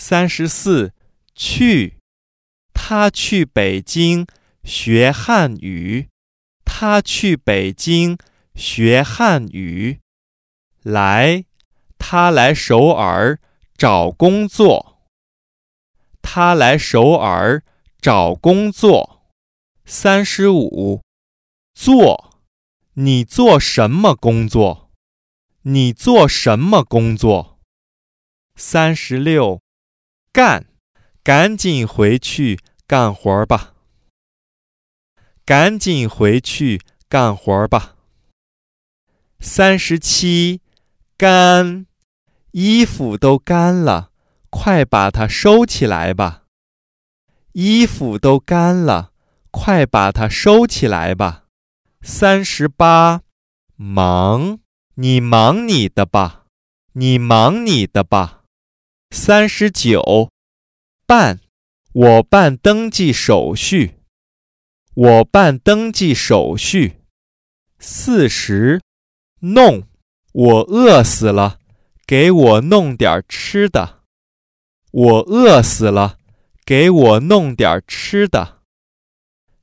三十四，去，他去北京学汉语。他去北京学汉语。来，他来首尔找工作。他来首尔找工作。三十五，做，你做什么工作？你做什么工作？三十六。干，赶紧回去干活儿吧。赶紧回去干活儿吧。三十七，干，衣服都干了，快把它收起来吧。衣服都干了，快把它收起来吧。三十八，忙，你忙你的吧，你忙你的吧。三十九。办，我办登记手续。我办登记手续。四十，弄，我饿死了，给我弄点吃的。我饿死了，给我弄点吃的。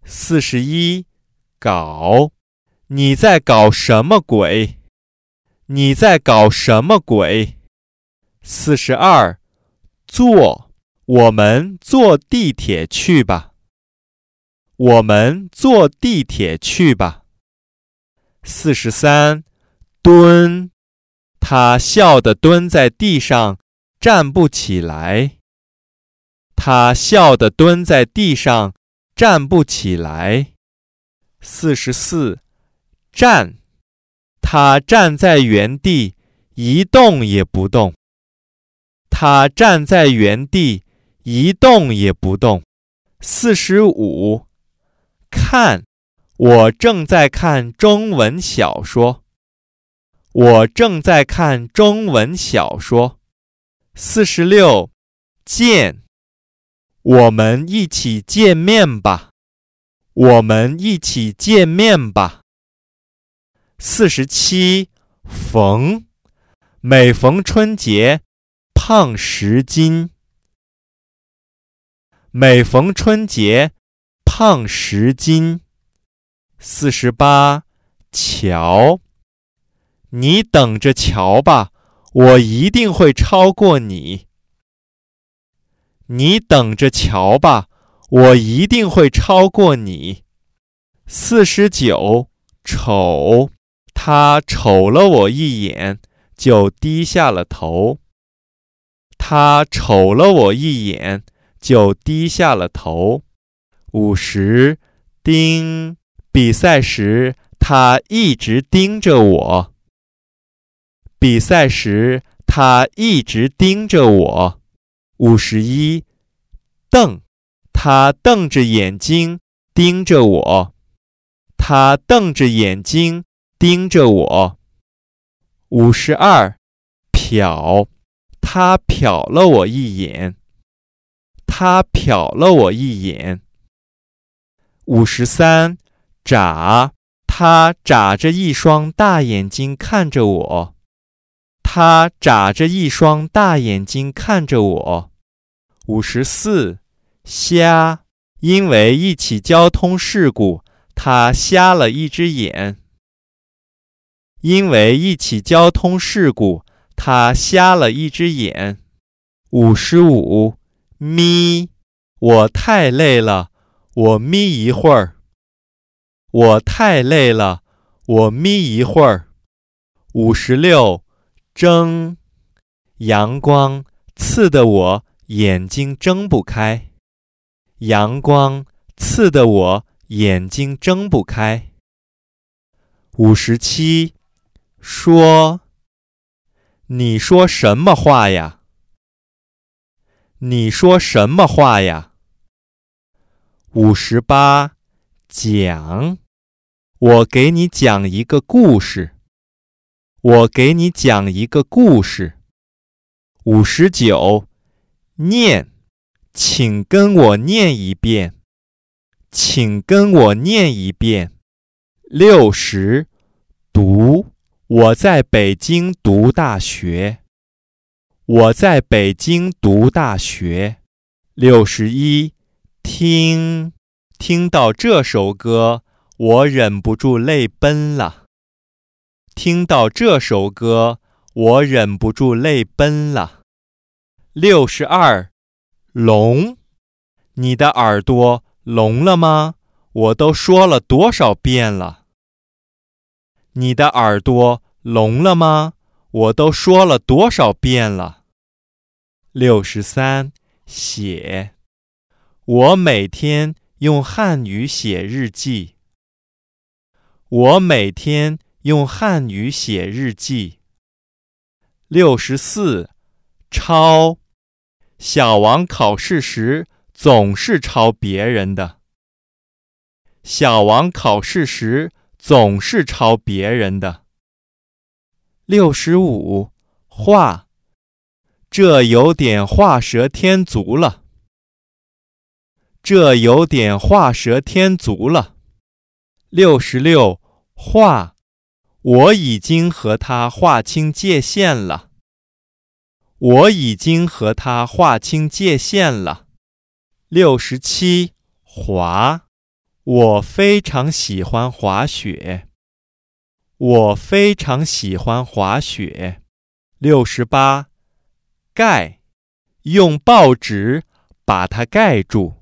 四十一，搞，你在搞什么鬼？你在搞什么鬼？四十二，做。我们坐地铁去吧。我们坐地铁去吧。四十三，蹲。他笑得蹲在地上，站不起来。他笑得蹲在地上，站不起来。四十四，站。他站在原地一动也不动。他站在原地。一动也不动。四十五，看，我正在看中文小说。我正在看中文小说。四十六，见，我们一起见面吧。我们一起见面吧。四十七，逢，每逢春节，胖十斤。每逢春节，胖十斤。四十八，瞧，你等着瞧吧，我一定会超过你。你等着瞧吧，我一定会超过你。四十九，瞅，他瞅了我一眼，就低下了头。他瞅了我一眼。就低下了头。五十，盯比赛时，他一直盯着我。比赛时，他一直盯着我。五十一，瞪他瞪着眼睛盯着我，他瞪着眼睛盯着我。五十二，瞟他瞟了我一眼。他瞟了我一眼。五十三，眨。他眨着一双大眼睛看着我。他眨着一双大眼睛看着我。五十四，瞎。因为一起交通事故，他瞎了一只眼。因为一起交通事故，他瞎了一只眼。五十五。眯，我太累了，我眯一会儿。我太累了，我眯一会儿。五十六，睁，阳光刺得我眼睛睁不开。阳光刺得我眼睛睁不开。五十七，说，你说什么话呀？你说什么话呀？五十八，讲，我给你讲一个故事。我给你讲一个故事。五十九，念，请跟我念一遍，请跟我念一遍。六十，读，我在北京读大学。我在北京读大学。六十一，听听到这首歌，我忍不住泪奔了。听到这首歌，我忍不住泪奔了。六十二，聋？你的耳朵聋了吗？我都说了多少遍了？你的耳朵聋了吗？我都说了多少遍了？六十三，写。我每天用汉语写日记。我每天用汉语写日记。六十四，抄。小王考试时总是抄别人的。小王考试时总是抄别人的。六十五画，这有点画蛇添足了。这有点画蛇添足了。六十六画，我已经和他划清界限了。我已经和他划清界限了。六十七滑，我非常喜欢滑雪。我非常喜欢滑雪。六十八，盖，用报纸把它盖住。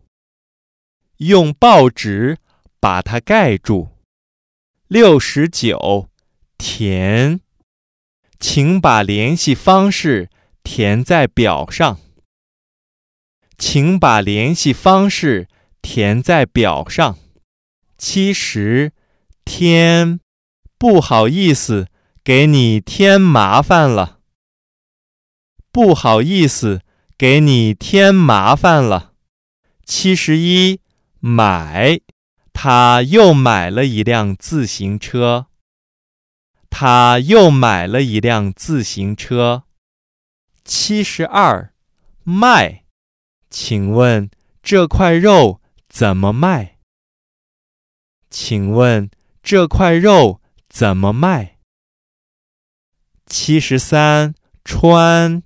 用报纸把它盖住。六十九，填，请把联系方式填在表上。请把联系方式填在表上。七十，天。不好意思，给你添麻烦了。不好意思，给你添麻烦了。七十一，买，他又买了一辆自行车。他又买了一辆自行车。七十二，卖，请问这块肉怎么卖？请问这块肉？怎么卖？七十三穿，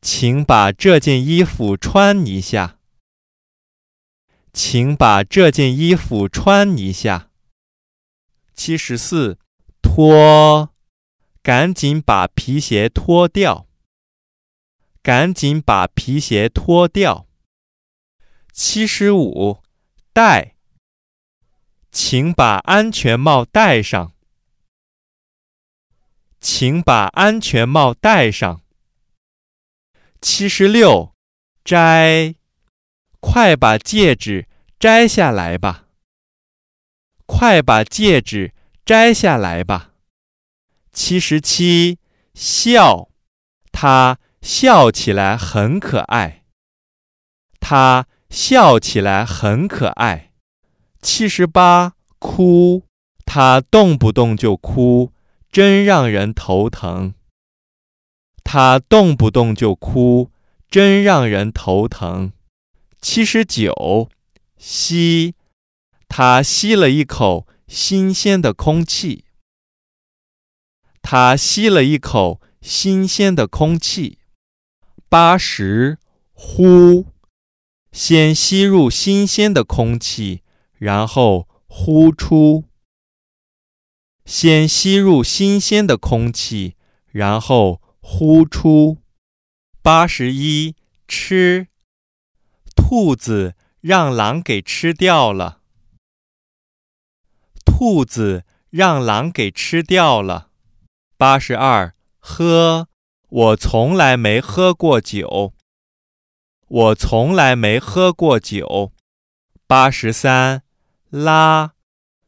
请把这件衣服穿一下。请把这件衣服穿一下。七十四脱，赶紧把皮鞋脱掉。赶紧把皮鞋脱掉。七十五戴，请把安全帽戴上。请把安全帽戴上。七十六，摘，快把戒指摘下来吧。快把戒指摘下来吧。七十七，笑，他笑起来很可爱。他笑起来很可爱。七十八，哭，他动不动就哭。真让人头疼。他动不动就哭，真让人头疼。七十九吸，他吸了一口新鲜的空气。他吸了一口新鲜的空气。八十呼，先吸入新鲜的空气，然后呼出。先吸入新鲜的空气，然后呼出。八十一，吃，兔子让狼给吃掉了。兔子让狼给吃掉了。八十二，喝，我从来没喝过酒。我从来没喝过酒。八十三，拉，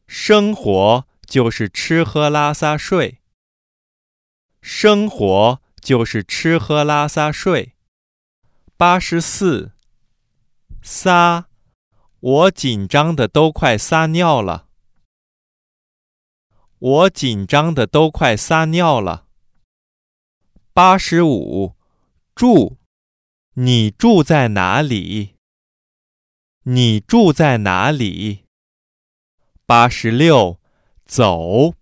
生活。就是吃喝拉撒睡，生活就是吃喝拉撒睡。八十四，撒，我紧张的都快撒尿了。我紧张的都快撒尿了。八十五，住，你住在哪里？你住在哪里？八十六。走，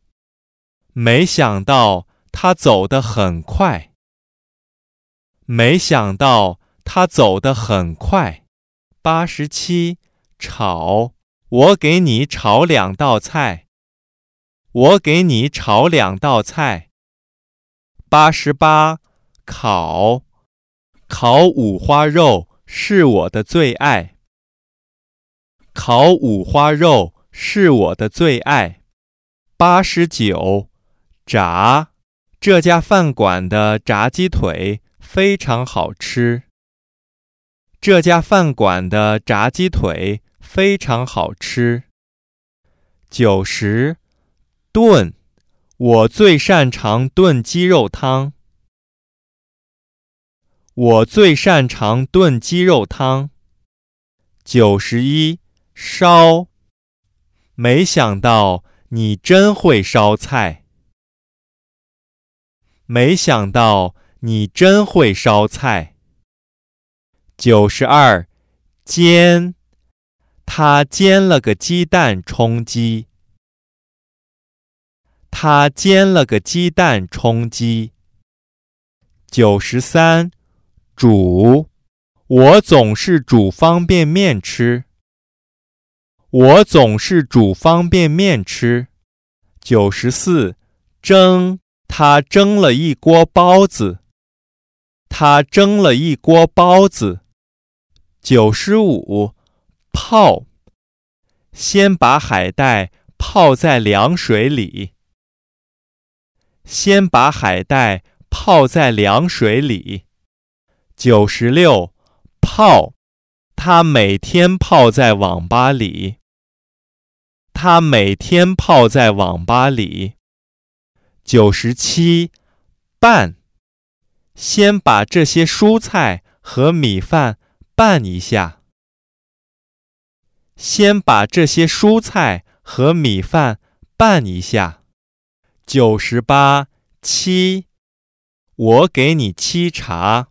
没想到他走得很快。没想到他走得很快。八十七，炒，我给你炒两道菜。我给你炒两道菜。八十八，烤，烤五花肉是我的最爱。烤五花肉是我的最爱。八十九，炸这家饭馆的炸鸡腿非常好吃。这家饭馆的炸鸡腿非常好吃。九十，炖我最擅长炖鸡肉汤。我最擅长炖鸡肉汤。九十一，烧没想到。你真会烧菜！没想到你真会烧菜。九十二，煎，他煎了个鸡蛋充饥。他煎了个鸡蛋充饥。九十三，煮，我总是煮方便面吃。我总是煮方便面吃。九十四，蒸，他蒸了一锅包子。他蒸了一锅包子。九十五，泡，先把海带泡在凉水里。先把海带泡在凉水里。九十六，泡，他每天泡在网吧里。他每天泡在网吧里。九十七，拌，先把这些蔬菜和米饭拌一下。先把这些蔬菜和米饭拌一下。九十八，七。我给你沏茶。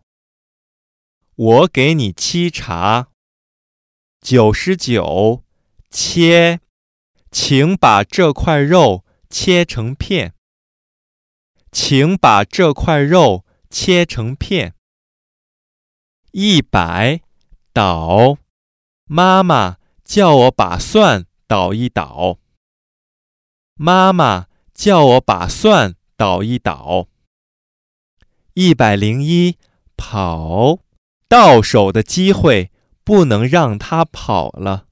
我给你沏茶。九十九，切。请把这块肉切成片。请把这块肉切成片。一百倒，妈妈叫我把蒜倒一倒。妈妈叫我把蒜倒一倒。一百零一跑，到手的机会不能让他跑了。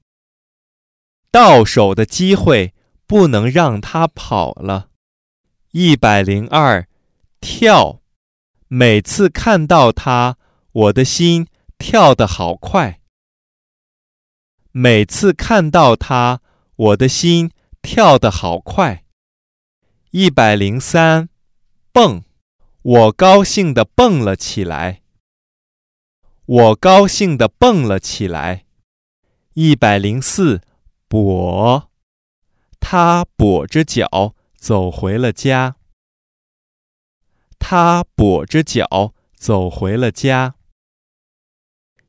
到手的机会不能让他跑了。一百零二，跳。每次看到他，我的心跳得好快。每次看到他，我的心跳得好快。一百零三，蹦。我高兴的蹦了起来。我高兴的蹦了起来。一百零四。跛，他跛着脚走回了家。他跛着脚走回了家。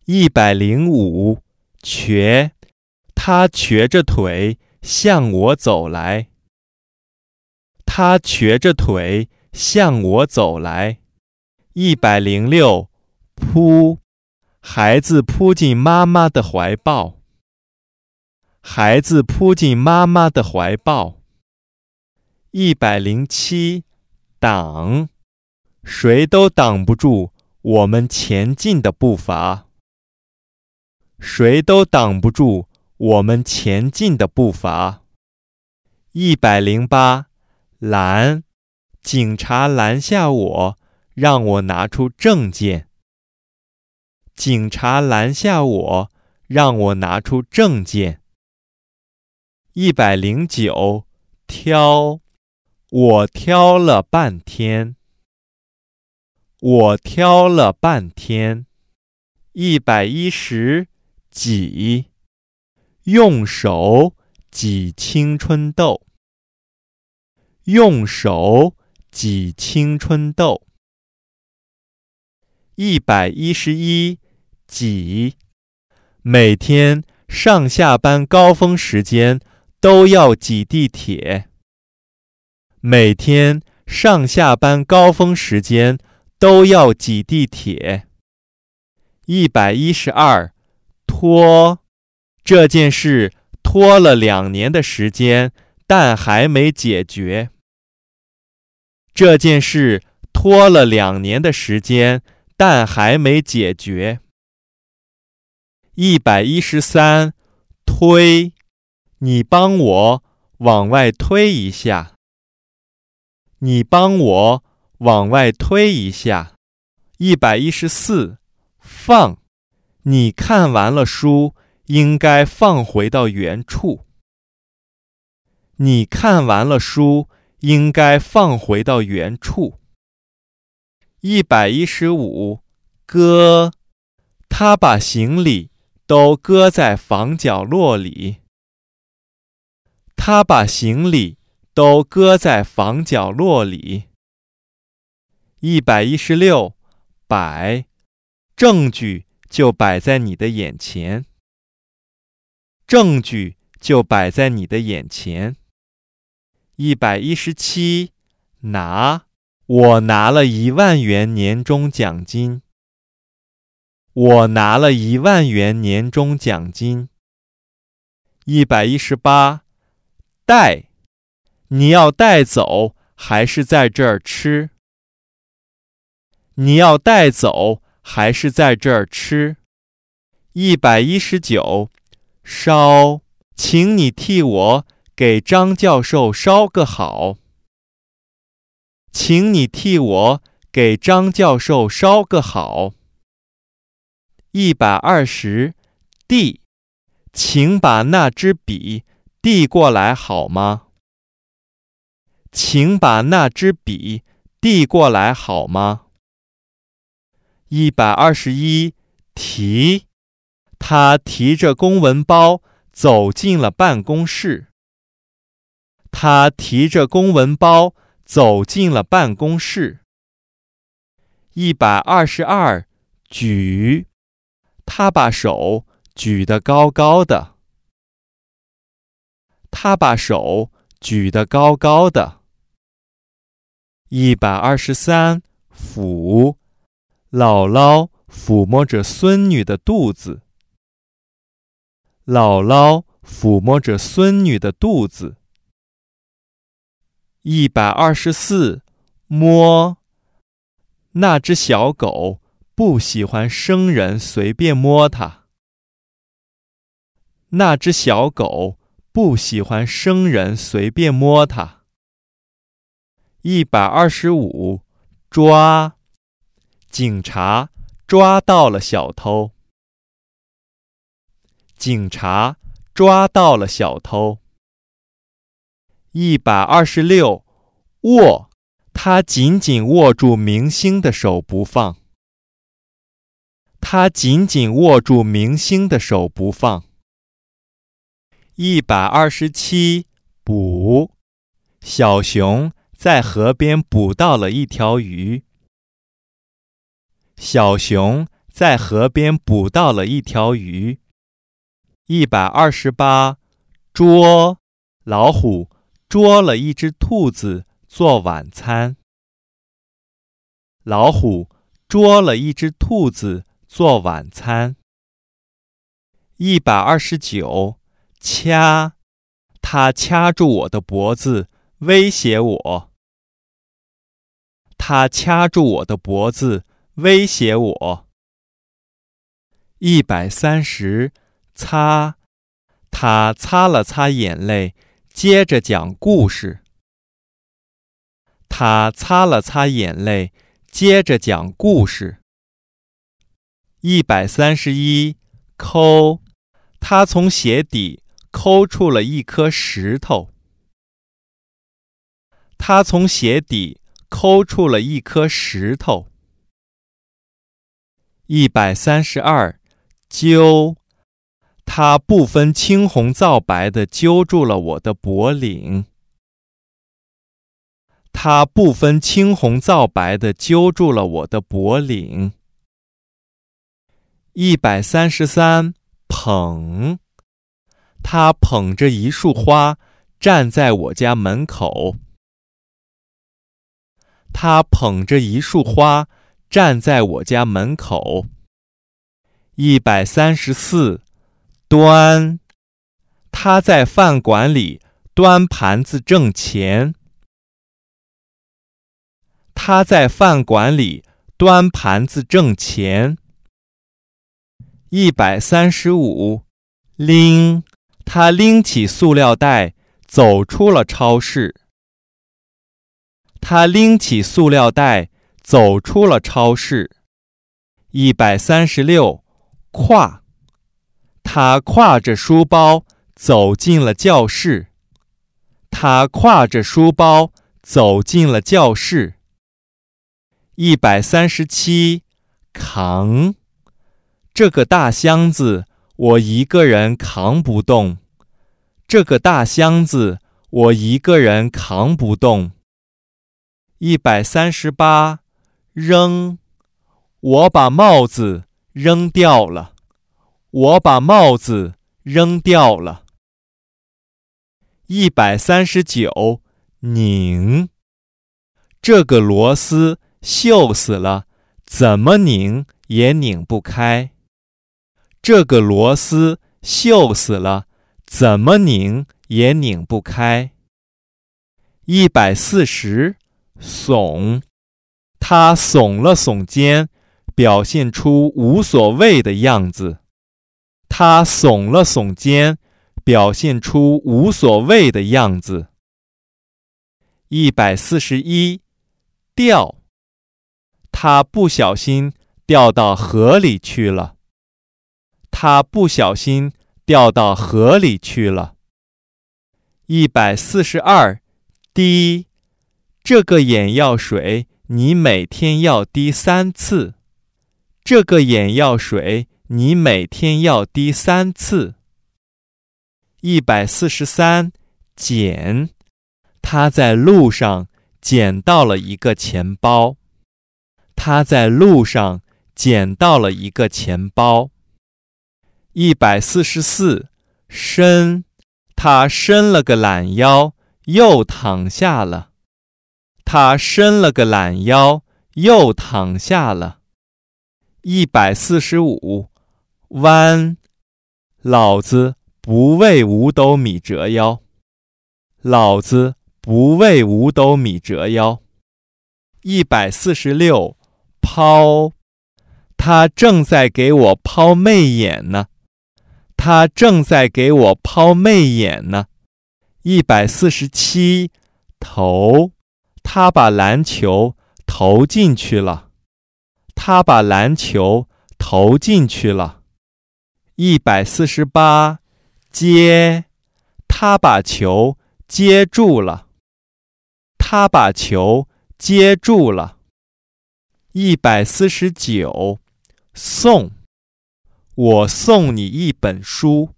一百零五，瘸，他瘸着腿向我走来。他瘸着腿向我走来。一百零六，扑，孩子扑进妈妈的怀抱。孩子扑进妈妈的怀抱。一百零七，挡，谁都挡不住我们前进的步伐。谁都挡不住我们前进的步伐。一百零八，拦，警察拦下我，让我拿出证件。警察拦下我，让我拿出证件。一百零九挑，我挑了半天，我挑了半天。一百一十挤，用手挤青春痘，用手挤青春痘。一百一十一挤，每天上下班高峰时间。都要挤地铁，每天上下班高峰时间都要挤地铁。一百一十二，拖这件事拖了两年的时间，但还没解决。这件事拖了两年的时间，但还没解决。一百一十三，推。你帮我往外推一下。你帮我往外推一下。一百一十四，放。你看完了书，应该放回到原处。你看完了书，应该放回到原处。一百一十五，搁。他把行李都搁在房角落里。他把行李都搁在房角落里。一百一十六，摆，证据就摆在你的眼前。证据就摆在你的眼前。一百一十七，拿，我拿了一万元年终奖金。我拿了一万元年终奖金。一百一十八。带，你要带走还是在这儿吃？你要带走还是在这儿吃？一百一十九，烧，请你替我给张教授烧个好。请你替我给张教授烧个好。一百二十，D，请把那支笔。递过来好吗？请把那支笔递过来好吗？一百二十一提，他提着公文包走进了办公室。他提着公文包走进了办公室。一百二十二举，他把手举得高高的。他把手举得高高的。一百二十三抚，姥姥抚摸着孙女的肚子。姥姥抚摸着孙女的肚子。一百二十四摸，那只小狗不喜欢生人随便摸它。那只小狗。不喜欢生人随便摸他。一百二十五，抓，警察抓到了小偷。警察抓到了小偷。一百二十六，握，他紧紧握住明星的手不放。他紧紧握住明星的手不放。一百二十七，捕小熊在河边捕到了一条鱼。小熊在河边捕到了一条鱼。一百二十八，捉老虎捉了一只兔子做晚餐。老虎捉了一只兔子做晚餐。一百二十九。掐，他掐住我的脖子威胁我。他掐住我的脖子威胁我。一百三十，擦，他擦了擦眼泪，接着讲故事。他擦了擦眼泪，接着讲故事。一百三十一，抠，他从鞋底。抠出了一颗石头。他从鞋底抠出了一颗石头。一百三十二揪，他不分青红皂白的揪住了我的脖领。他不分青红皂白的揪住了我的脖领。一百三十三捧。他捧着一束花，站在我家门口。他捧着一束花，站在我家门口。一百三十四，端。他在饭馆里端盘子挣钱。他在饭馆里端盘子挣钱。一百三十五，拎。他拎起塑料袋，走出了超市。他拎起塑料袋，走出了超市。一百三十六，跨。他挎着书包走进了教室。他挎着书包走进了教室。一百三十七，扛这个大箱子。我一个人扛不动这个大箱子，我一个人扛不动。一百三十八扔，我把帽子扔掉了，我把帽子扔掉了。一百三十九拧，这个螺丝锈死了，怎么拧也拧不开。这个螺丝锈死了，怎么拧也拧不开。一百四十耸，他耸了耸肩，表现出无所谓的样子。他耸了耸肩，表现出无所谓的样子。一百四十一掉，他不小心掉到河里去了。他不小心掉到河里去了。一百四十二滴这个眼药水，你每天要滴三次。这个眼药水，你每天要滴三次。一百四十三捡他在路上捡到了一个钱包。他在路上捡到了一个钱包。一百四十四，伸，他伸了个懒腰，又躺下了。他伸了个懒腰，又躺下了。一百四十五，弯，老子不为五斗米折腰。老子不为五斗米折腰。一百四十六，抛，他正在给我抛媚眼呢。他正在给我抛媚眼呢。一百四十七投，他把篮球投进去了。他把篮球投进去了。一百四十八接，他把球接住了。他把球接住了。一百四十九送。我送你一本书，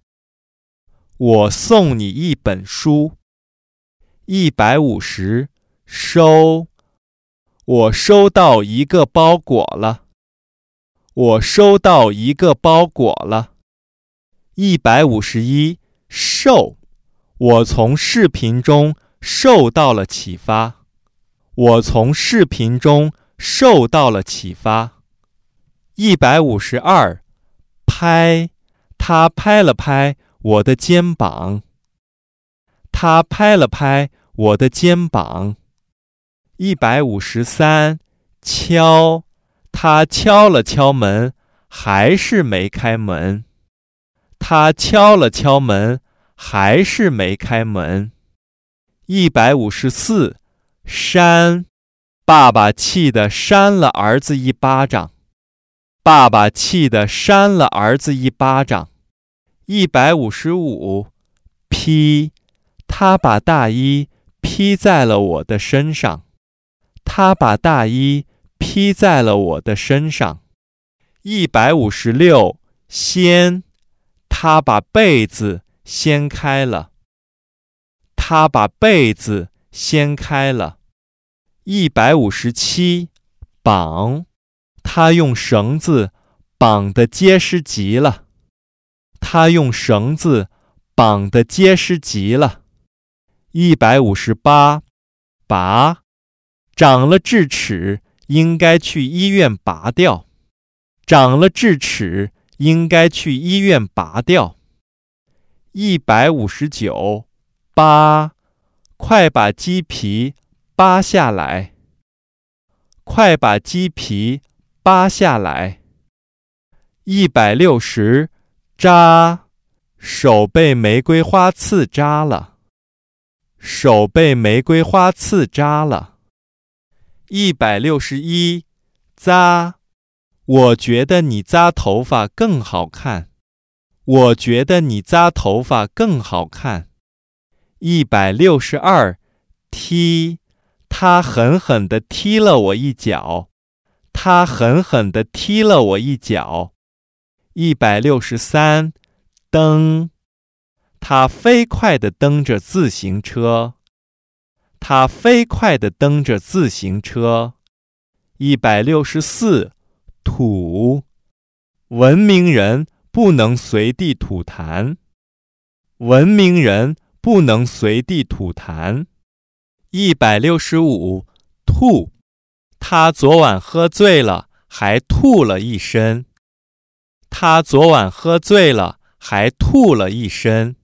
我送你一本书，一百五十收。我收到一个包裹了，我收到一个包裹了，一百五十一受。我从视频中受到了启发，我从视频中受到了启发，一百五十二。拍，他拍了拍我的肩膀。他拍了拍我的肩膀。一百五十三，敲，他敲了敲门，还是没开门。他敲了敲门，还是没开门。一百五十四，扇，爸爸气得扇了儿子一巴掌。爸爸气得扇了儿子一巴掌。一百五十五，披，他把大衣披在了我的身上。他把大衣披在了我的身上。一百五十六，掀，他把被子掀开了。他把被子掀开了。一百五十七，绑。他用绳子绑得结实极了。他用绳子绑得结实极了。一百五十八，拔。长了智齿，应该去医院拔掉。长了智齿，应该去医院拔掉。一百五十九，扒。快把鸡皮扒下来。快把鸡皮。扒下来，一百六十扎，手被玫瑰花刺扎了。手被玫瑰花刺扎了。一百六十一扎，我觉得你扎头发更好看。我觉得你扎头发更好看。一百六十二踢，他狠狠地踢了我一脚。他狠狠地踢了我一脚。一百六十三，蹬。他飞快地蹬着自行车。他飞快地蹬着自行车。一百六十四，吐。文明人不能随地吐痰。文明人不能随地吐痰。一百六十五，吐。他昨晚喝醉了，还吐了一身。他昨晚喝醉了，还吐了一身。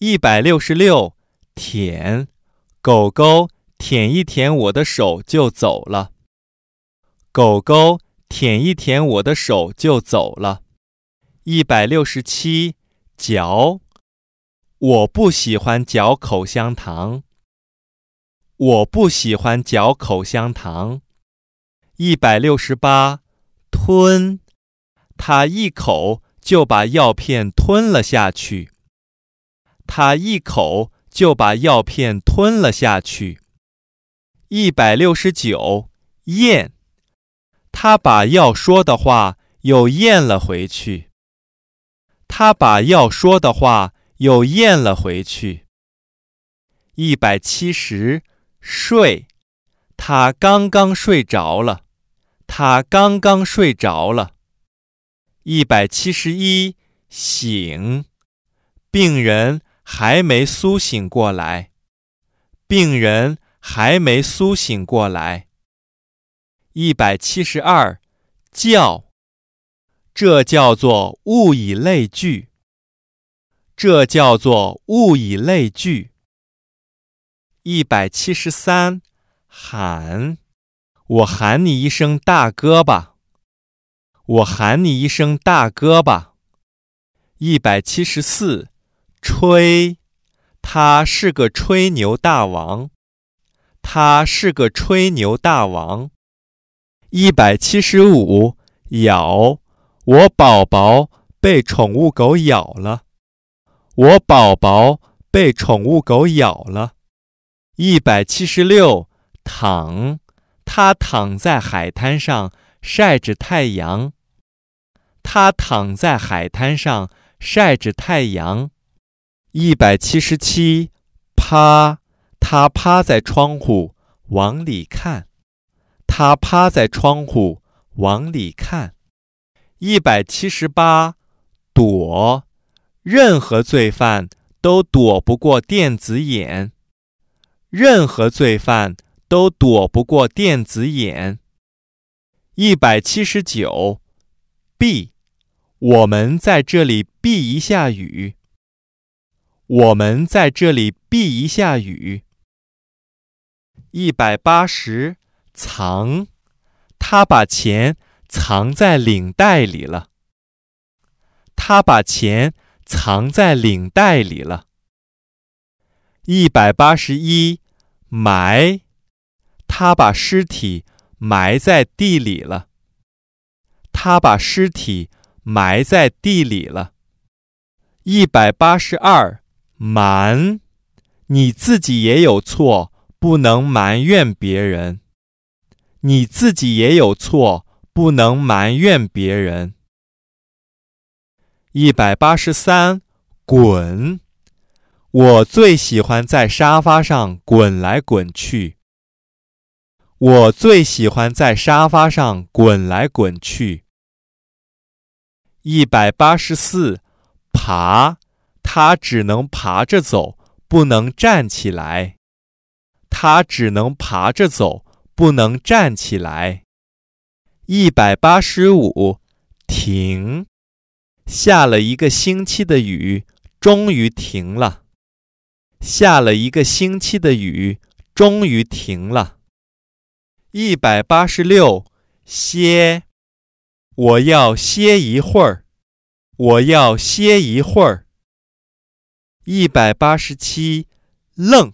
一百六十六，舔，狗狗舔一舔我的手就走了。狗狗舔一舔我的手就走了。一百六十七，嚼，我不喜欢嚼口香糖。我不喜欢嚼口香糖。一百六十八，吞。他一口就把药片吞了下去。他一口就把药片吞了下去。一百六十九，咽。他把要说的话又咽了回去。他把要说的话又咽了回去。一百七十。睡，他刚刚睡着了，他刚刚睡着了。一百七十一，醒，病人还没苏醒过来，病人还没苏醒过来。一百七十二，叫，这叫做物以类聚，这叫做物以类聚。一百七十三，喊我喊你一声大哥吧，我喊你一声大哥吧。一百七十四，吹他是个吹牛大王，他是个吹牛大王。一百七十五，咬我宝宝被宠物狗咬了，我宝宝被宠物狗咬了。一百七十六，躺，他躺在海滩上晒着太阳。他躺在海滩上晒着太阳。一百七十七，趴，他趴在窗户往里看。他趴在窗户往里看。一百七十八，躲，任何罪犯都躲不过电子眼。任何罪犯都躲不过电子眼。一百七十九，b 我们在这里避一下雨。我们在这里避一下雨。一百八十，藏，他把钱藏在领带里了。他把钱藏在领带里了。一百八十一，埋，他把尸体埋在地里了。他把尸体埋在地里了。一百八十二，瞒，你自己也有错，不能埋怨别人。你自己也有错，不能埋怨别人。一百八十三，滚。我最喜欢在沙发上滚来滚去。我最喜欢在沙发上滚来滚去。一百八十四，爬，它只能爬着走，不能站起来。它只能爬着走，不能站起来。一百八十五，停，下了一个星期的雨，终于停了。下了一个星期的雨，终于停了。一百八十六歇，我要歇一会儿，我要歇一会儿。一百八十七愣，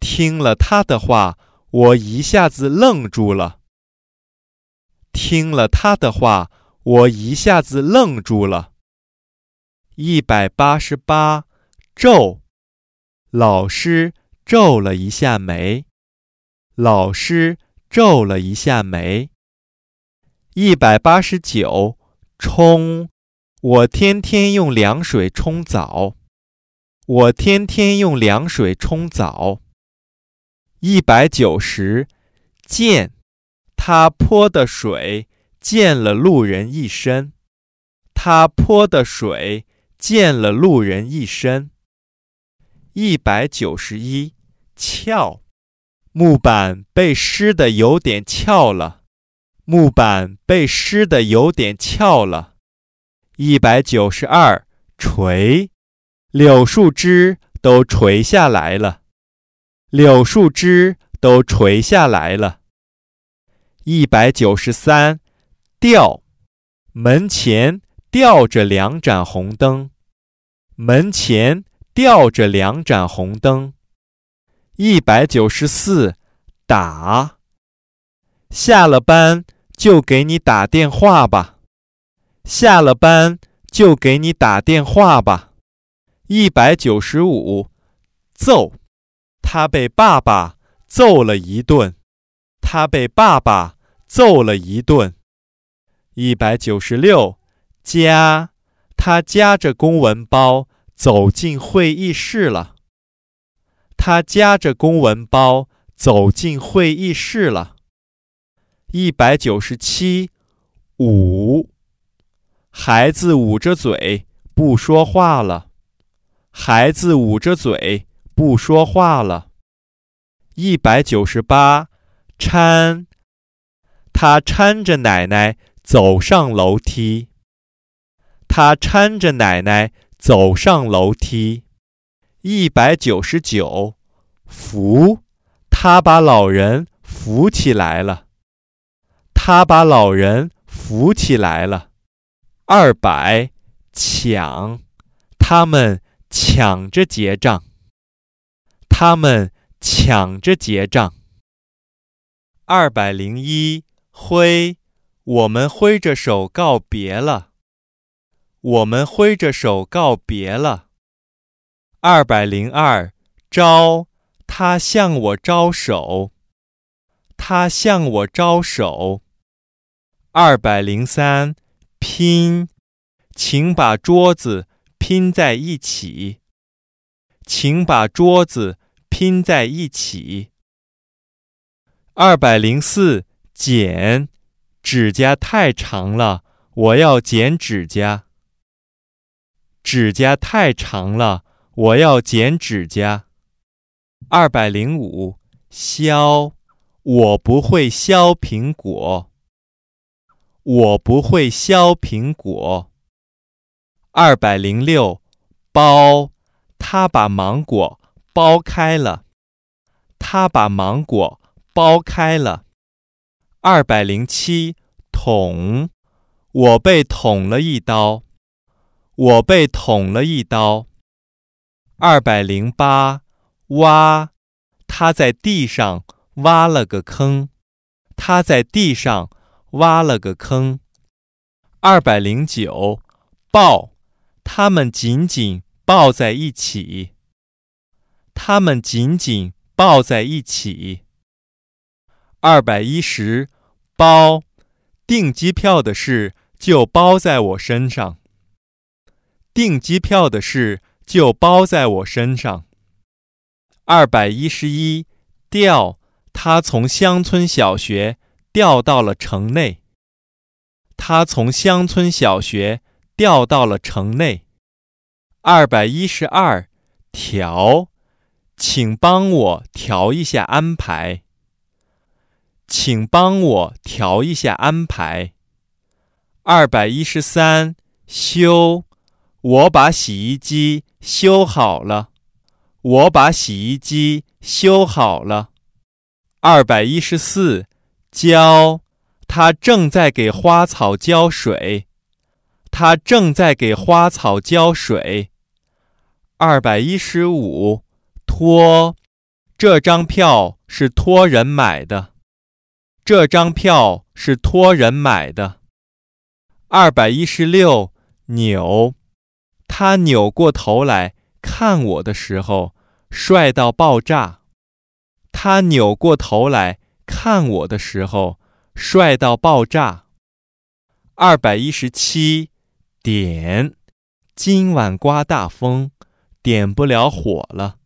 听了他的话，我一下子愣住了。听了他的话，我一下子愣住了。一百八十八皱。老师皱了一下眉。老师皱了一下眉。一百八十九，冲！我天天用凉水冲澡。我天天用凉水冲澡。一百九十，溅！他泼的水溅了路人一身。他泼的水溅了路人一身。一百九十一，翘，木板被湿的有点翘了。木板被湿的有点翘了。一百九十二，垂，柳树枝都垂下来了。柳树枝都垂下来了。一百九十三，吊，门前吊着两盏红灯。门前。吊着两盏红灯，一百九十四，打。下了班就给你打电话吧。下了班就给你打电话吧。一百九十五，揍。他被爸爸揍了一顿。他被爸爸揍了一顿。一百九十六，夹。他夹着公文包。走进会议室了。他夹着公文包走进会议室了。一百九十七，五。孩子捂着嘴不说话了。孩子捂着嘴不说话了。一百九十八，搀。他搀着奶奶走上楼梯。他搀着奶奶。走上楼梯，一百九十九，扶他把老人扶起来了，他把老人扶起来了，二百抢，他们抢着结账，他们抢着结账，二百零一挥，我们挥着手告别了。我们挥着手告别了。二百零二招，他向我招手，他向我招手。二百零三拼，请把桌子拼在一起，请把桌子拼在一起。二百零四剪，指甲太长了，我要剪指甲。指甲太长了，我要剪指甲。二百零五削，我不会削苹果。我不会削苹果。二百零六剥，他把芒果剥开了。他把芒果剥开了。二百零七捅，我被捅了一刀。我被捅了一刀。二百零八挖，他在地上挖了个坑。他在地上挖了个坑。二百零九抱，他们紧紧抱在一起。他们紧紧抱在一起。二百一十包，订机票的事就包在我身上。订机票的事就包在我身上。二百一十一调，他从乡村小学调到了城内。他从乡村小学调到了城内。二百一十二调，请帮我调一下安排。请帮我调一下安排。二百一十三修。我把洗衣机修好了。我把洗衣机修好了。二百一十四浇，他正在给花草浇水。他正在给花草浇水。二百一十五托，这张票是托人买的。这张票是托人买的。二百一十六扭。他扭过头来看我的时候，帅到爆炸。他扭过头来看我的时候，帅到爆炸。二百一十七点，今晚刮大风，点不了火了。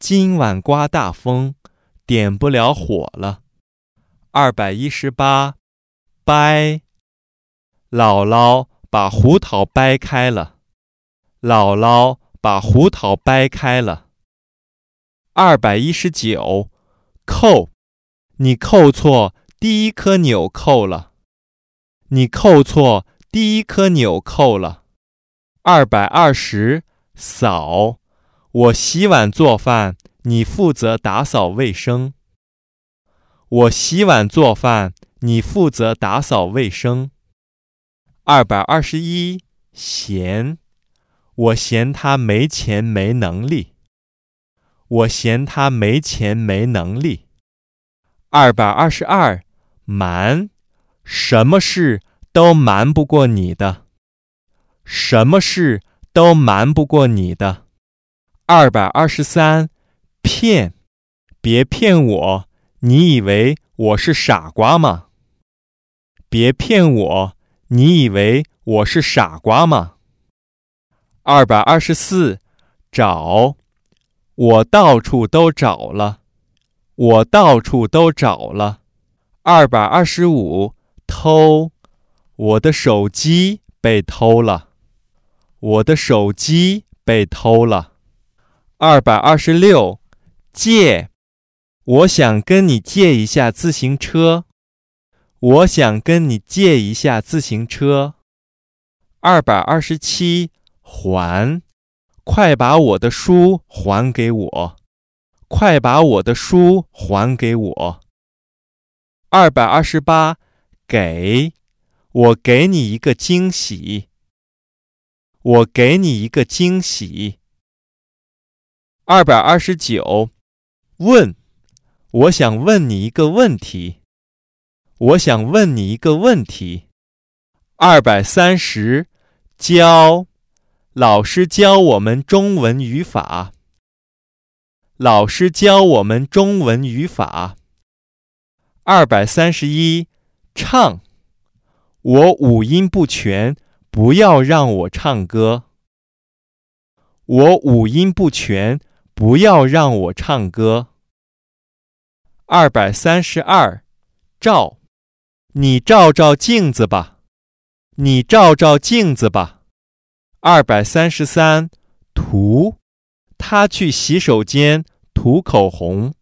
今晚刮大风，点不了火了。二百一十八，掰。姥姥把胡桃掰开了。姥姥把胡桃掰开了。二百一十九，扣，你扣错第一颗纽扣了。你扣错第一颗纽扣了。二百二十，扫，我洗碗做饭，你负责打扫卫生。我洗碗做饭，你负责打扫卫生。二百二十一，闲。我嫌他没钱没能力，我嫌他没钱没能力。二百二十二，瞒，什么事都瞒不过你的，什么事都瞒不过你的。二百二十三，骗，别骗我，你以为我是傻瓜吗？别骗我，你以为我是傻瓜吗？二百二十四，找，我到处都找了，我到处都找了。二百二十五，偷，我的手机被偷了，我的手机被偷了。二百二十六，借，我想跟你借一下自行车，我想跟你借一下自行车。二百二十七。还，快把我的书还给我！快把我的书还给我。二百二十八，给，我给你一个惊喜。我给你一个惊喜。二百二十九，问，我想问你一个问题。我想问你一个问题。二百三十，教。老师教我们中文语法。老师教我们中文语法。二百三十一，唱。我五音不全，不要让我唱歌。我五音不全，不要让我唱歌。二百三十二，照。你照照镜子吧。你照照镜子吧。二百三十三，涂，他去洗手间涂口红。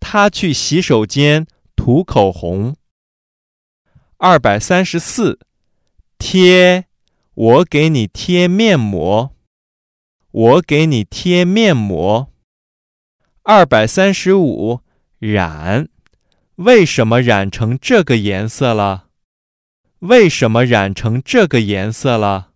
他去洗手间涂口红。二百三十四，贴，我给你贴面膜。我给你贴面膜。二百三十五，染，为什么染成这个颜色了？为什么染成这个颜色了？